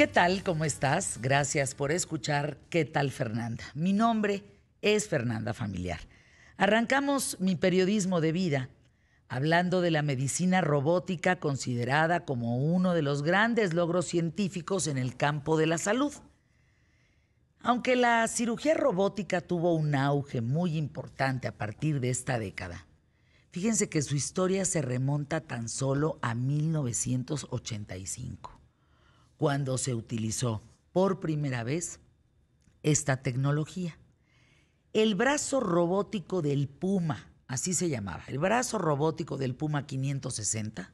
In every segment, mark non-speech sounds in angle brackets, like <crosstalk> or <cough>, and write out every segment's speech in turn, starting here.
¿Qué tal? ¿Cómo estás? Gracias por escuchar ¿Qué tal Fernanda? Mi nombre es Fernanda Familiar. Arrancamos mi periodismo de vida hablando de la medicina robótica considerada como uno de los grandes logros científicos en el campo de la salud. Aunque la cirugía robótica tuvo un auge muy importante a partir de esta década, fíjense que su historia se remonta tan solo a 1985 cuando se utilizó por primera vez esta tecnología. El brazo robótico del Puma, así se llamaba, el brazo robótico del Puma 560,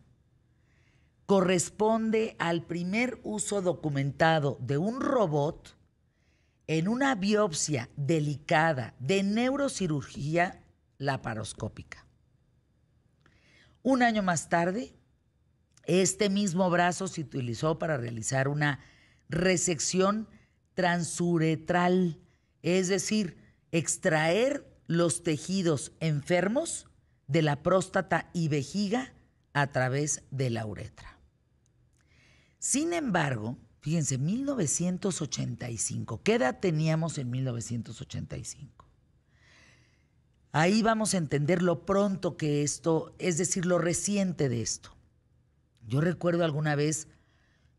corresponde al primer uso documentado de un robot en una biopsia delicada de neurocirugía laparoscópica. Un año más tarde, este mismo brazo se utilizó para realizar una resección transuretral, es decir, extraer los tejidos enfermos de la próstata y vejiga a través de la uretra. Sin embargo, fíjense, 1985, ¿qué edad teníamos en 1985? Ahí vamos a entender lo pronto que esto, es decir, lo reciente de esto. Yo recuerdo alguna vez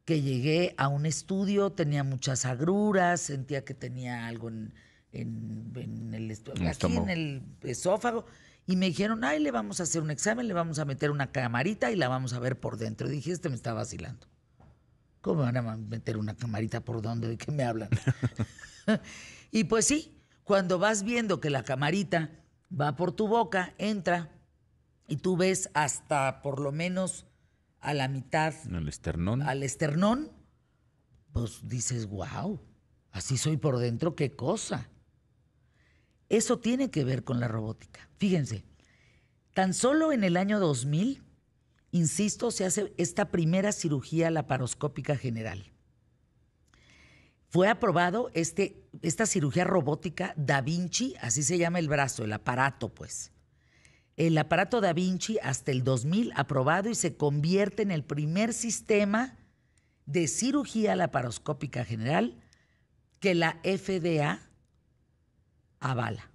que llegué a un estudio, tenía muchas agruras, sentía que tenía algo en, el, estómago, aquí en el esófago, y me dijeron, ay, le vamos a hacer un examen, le vamos a meter una camarita y la vamos a ver por dentro. Y dije, este me está vacilando. ¿Cómo van a meter una camarita por dónde? ¿De qué me hablan? <laughs> y pues sí, cuando vas viendo que la camarita va por tu boca, entra y tú ves hasta por lo menos a la mitad. Al esternón. Al esternón, pues dices, wow, así soy por dentro, qué cosa. Eso tiene que ver con la robótica. Fíjense, tan solo en el año 2000, insisto, se hace esta primera cirugía laparoscópica general. Fue aprobado este, esta cirugía robótica Da Vinci, así se llama el brazo, el aparato, pues el aparato Da Vinci hasta el 2000 aprobado y se convierte en el primer sistema de cirugía laparoscópica general que la FDA avala.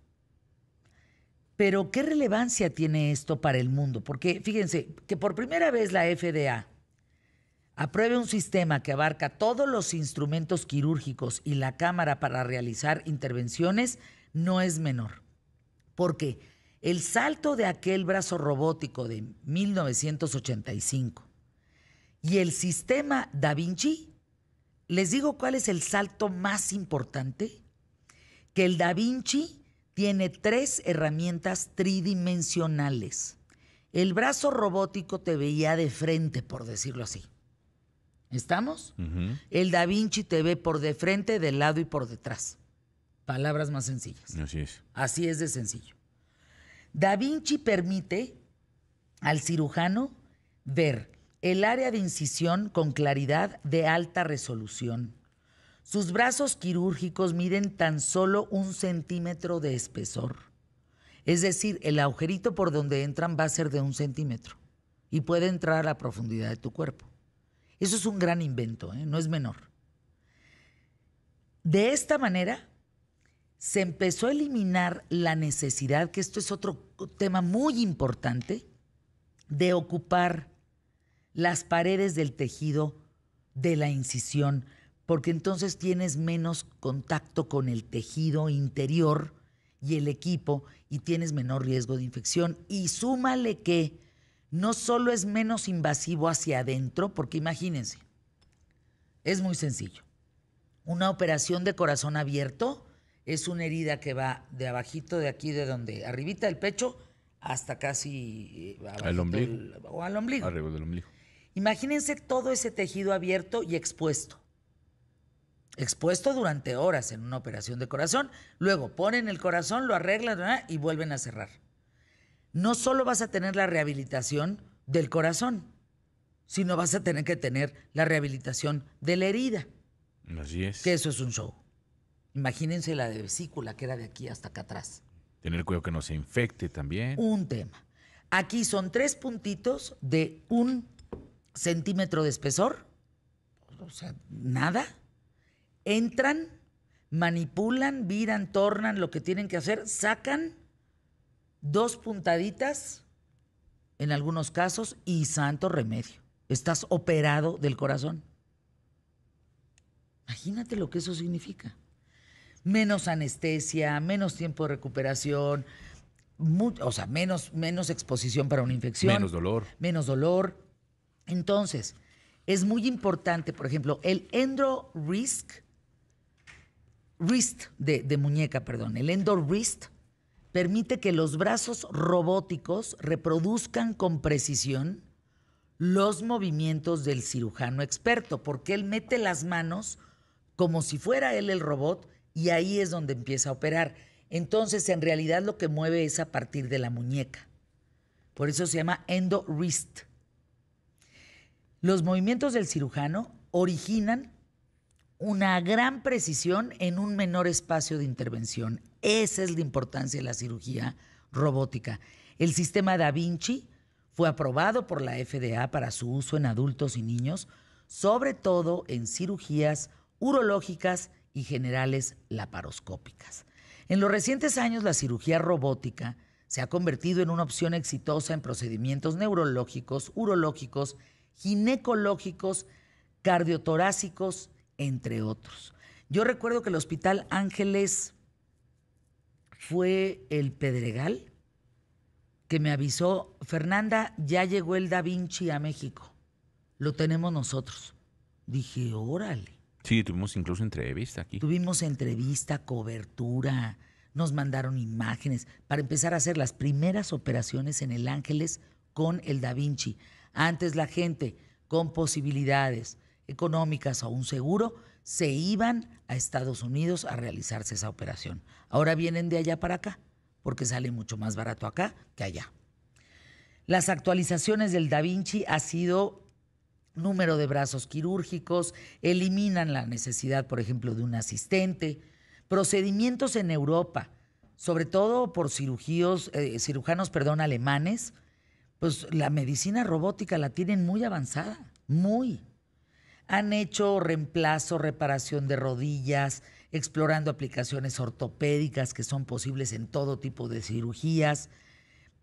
Pero ¿qué relevancia tiene esto para el mundo? Porque fíjense que por primera vez la FDA apruebe un sistema que abarca todos los instrumentos quirúrgicos y la cámara para realizar intervenciones no es menor. ¿Por qué? El salto de aquel brazo robótico de 1985 y el sistema Da Vinci, les digo cuál es el salto más importante, que el Da Vinci tiene tres herramientas tridimensionales. El brazo robótico te veía de frente, por decirlo así. ¿Estamos? El Da Vinci te ve por de frente, de lado y por detrás. Palabras más sencillas. Así es. Así es de sencillo. Da Vinci permite al cirujano ver el área de incisión con claridad de alta resolución. Sus brazos quirúrgicos miden tan solo un centímetro de espesor. Es decir, el agujerito por donde entran va a ser de un centímetro y puede entrar a la profundidad de tu cuerpo. Eso es un gran invento, ¿eh? no es menor. De esta manera, se empezó a eliminar la necesidad, que esto es otro tema muy importante, de ocupar las paredes del tejido de la incisión, porque entonces tienes menos contacto con el tejido interior y el equipo y tienes menor riesgo de infección. Y súmale que no solo es menos invasivo hacia adentro, porque imagínense, es muy sencillo. Una operación de corazón abierto, es una herida que va de abajito de aquí, de donde, arribita del pecho, hasta casi... Eh, al ombligo. al ombligo. Imagínense todo ese tejido abierto y expuesto. Expuesto durante horas en una operación de corazón. Luego ponen el corazón, lo arreglan y vuelven a cerrar. No solo vas a tener la rehabilitación del corazón, sino vas a tener que tener la rehabilitación de la herida. Así es. Que eso es un show. Imagínense la de vesícula, que era de aquí hasta acá atrás. Tener cuidado que no se infecte también. Un tema. Aquí son tres puntitos de un centímetro de espesor. O sea, nada. Entran, manipulan, viran, tornan lo que tienen que hacer, sacan dos puntaditas, en algunos casos, y santo remedio. Estás operado del corazón. Imagínate lo que eso significa menos anestesia, menos tiempo de recuperación, o sea, menos, menos exposición para una infección. Menos dolor. Menos dolor. Entonces, es muy importante, por ejemplo, el endo wrist de, muñeca, perdón, el endo wrist permite que los brazos robóticos reproduzcan con precisión los movimientos del cirujano experto, porque él mete las manos como si fuera él el robot y ahí es donde empieza a operar. Entonces, en realidad lo que mueve es a partir de la muñeca. Por eso se llama endo wrist. Los movimientos del cirujano originan una gran precisión en un menor espacio de intervención. Esa es la importancia de la cirugía robótica. El sistema Da Vinci fue aprobado por la FDA para su uso en adultos y niños, sobre todo en cirugías urológicas y generales laparoscópicas. En los recientes años, la cirugía robótica se ha convertido en una opción exitosa en procedimientos neurológicos, urológicos, ginecológicos, cardiotorácicos, entre otros. Yo recuerdo que el Hospital Ángeles fue el Pedregal que me avisó, Fernanda, ya llegó el Da Vinci a México, lo tenemos nosotros. Dije, órale. Sí, tuvimos incluso entrevista aquí. Tuvimos entrevista, cobertura, nos mandaron imágenes para empezar a hacer las primeras operaciones en el Ángeles con el Da Vinci. Antes la gente con posibilidades económicas o un seguro se iban a Estados Unidos a realizarse esa operación. Ahora vienen de allá para acá porque sale mucho más barato acá que allá. Las actualizaciones del Da Vinci ha sido número de brazos quirúrgicos, eliminan la necesidad, por ejemplo, de un asistente, procedimientos en Europa, sobre todo por eh, cirujanos perdón, alemanes, pues la medicina robótica la tienen muy avanzada, muy. Han hecho reemplazo, reparación de rodillas, explorando aplicaciones ortopédicas que son posibles en todo tipo de cirugías,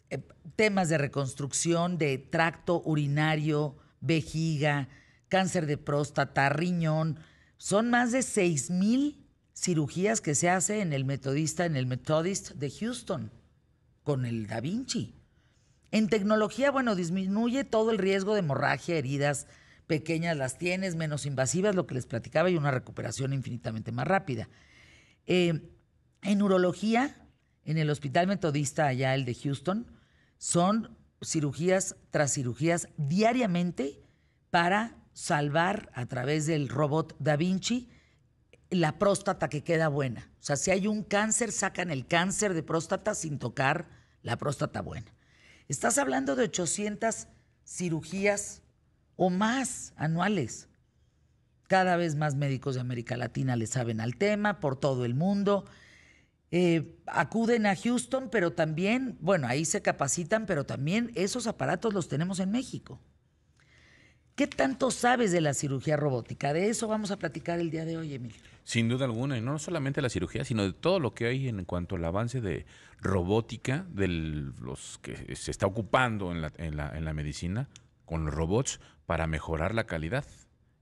eh, temas de reconstrucción de tracto urinario, vejiga, cáncer de próstata, riñón. Son más de 6.000 mil cirugías que se hace en el Metodista, en el Methodist de Houston, con el Da Vinci. En tecnología, bueno, disminuye todo el riesgo de hemorragia, heridas pequeñas las tienes, menos invasivas, lo que les platicaba, y una recuperación infinitamente más rápida. Eh, en urología, en el Hospital Metodista, allá el de Houston, son cirugías tras cirugías diariamente para salvar a través del robot Da Vinci la próstata que queda buena. O sea, si hay un cáncer, sacan el cáncer de próstata sin tocar la próstata buena. Estás hablando de 800 cirugías o más anuales. Cada vez más médicos de América Latina le saben al tema, por todo el mundo. Eh, acuden a Houston, pero también, bueno, ahí se capacitan, pero también esos aparatos los tenemos en México. ¿Qué tanto sabes de la cirugía robótica? De eso vamos a platicar el día de hoy, Emilio. Sin duda alguna, y no solamente la cirugía, sino de todo lo que hay en cuanto al avance de robótica, de los que se está ocupando en la, medicina con robots para mejorar la calidad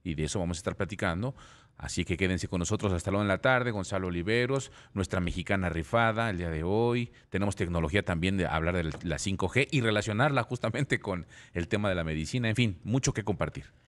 y de eso vamos a estar platicando. Así que quédense con nosotros hasta luego en la tarde. Gonzalo Oliveros, nuestra mexicana rifada el día de hoy. Tenemos tecnología también de hablar de la 5G y relacionarla justamente con el tema de la medicina. En fin, mucho que compartir.